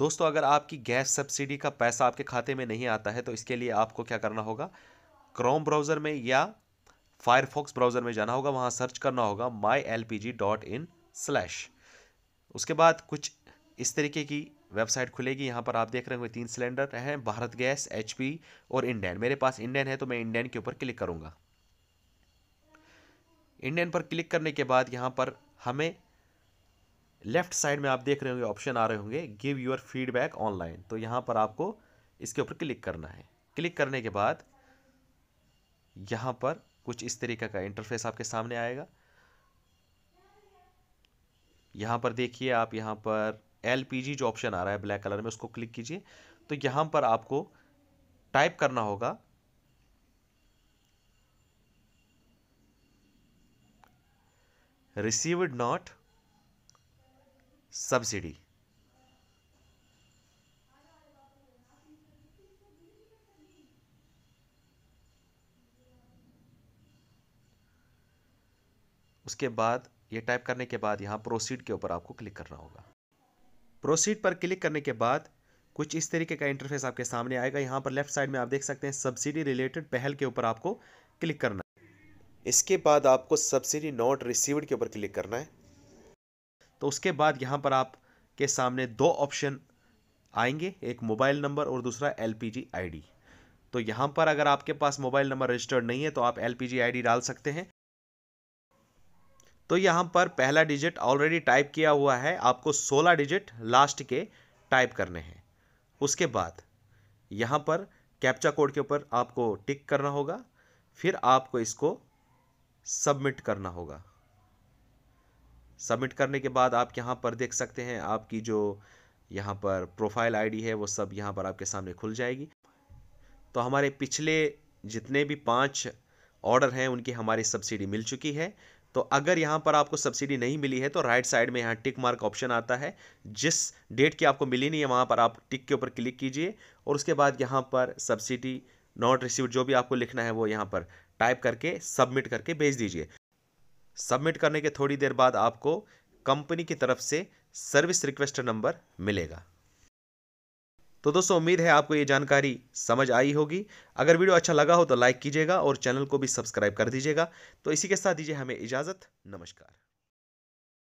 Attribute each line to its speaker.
Speaker 1: दोस्तों अगर आपकी गैस सब्सिडी का पैसा आपके खाते में नहीं आता है तो इसके लिए आपको क्या करना होगा क्रोम ब्राउज़र में या फायरफॉक्स ब्राउज़र में जाना होगा वहाँ सर्च करना होगा my L P G dot in slash उसके बाद कुछ इस तरीके की वेबसाइट खुलेगी यहाँ पर आप देख रहे होंगे तीन सिलेंडर हैं भारत गैस एच पी और इंडियन मेरे पास इंडियन है तो मैं इंडियन के ऊपर क्लिक करूँगा इंडियन पर क्लिक करने के बाद यहाँ पर हमें लेफ्ट साइड में आप देख रहे होंगे ऑप्शन आ रहे होंगे गिव योर फीडबैक ऑनलाइन तो यहाँ पर आपको इसके ऊपर क्लिक करना है क्लिक करने के बाद यहाँ पर कुछ इस तरीके का इंटरफेस आपके सामने आएगा यहाँ पर देखिए आप यहाँ पर एल जो ऑप्शन आ रहा है ब्लैक कलर में उसको क्लिक कीजिए तो यहाँ पर आपको टाइप करना होगा रिसीव्ड नॉट सब्सिडी उसके बाद ये टाइप करने के बाद यहां प्रोसीड के ऊपर आपको क्लिक करना होगा प्रोसीड पर क्लिक करने के बाद कुछ इस तरीके का इंटरफेस आपके सामने आएगा यहां पर लेफ्ट साइड में आप देख सकते हैं सब्सिडी रिलेटेड पहल के ऊपर आपको क्लिक करना है इसके बाद आपको सब्सिडी नॉट रिसीव्ड के ऊपर क्लिक करना है तो उसके बाद यहाँ पर आप के सामने दो ऑप्शन आएंगे एक मोबाइल नंबर और दूसरा एल पी तो यहाँ पर अगर आपके पास मोबाइल नंबर रजिस्टर्ड नहीं है तो आप एल पी डाल सकते हैं तो यहाँ पर पहला डिजिट ऑलरेडी टाइप किया हुआ है आपको 16 डिजिट लास्ट के टाइप करने हैं उसके बाद यहाँ पर कैप्चा कोड के ऊपर आपको टिक करना होगा फिर आपको इसको सबमिट करना होगा सबमिट करने के बाद आप यहाँ पर देख सकते हैं आपकी जो यहाँ पर प्रोफाइल आईडी है वो सब यहाँ पर आपके सामने खुल जाएगी तो हमारे पिछले जितने भी पाँच ऑर्डर हैं उनकी हमारी सब्सिडी मिल चुकी है तो अगर यहाँ पर आपको सब्सिडी नहीं मिली है तो राइट साइड में यहाँ टिक मार्क ऑप्शन आता है जिस डेट की आपको मिली नहीं है वहाँ पर आप टिक के ऊपर क्लिक कीजिए और उसके बाद यहाँ पर सब्सिडी नॉट रिसीव जो भी आपको लिखना है वो यहाँ पर टाइप करके सबमिट करके भेज दीजिए सबमिट करने के थोड़ी देर बाद आपको कंपनी की तरफ से सर्विस रिक्वेस्ट नंबर मिलेगा तो दोस्तों उम्मीद है आपको ये जानकारी समझ आई होगी अगर वीडियो अच्छा लगा हो तो लाइक कीजिएगा और चैनल को भी सब्सक्राइब कर दीजिएगा तो इसी के साथ दीजिए हमें इजाज़त नमस्कार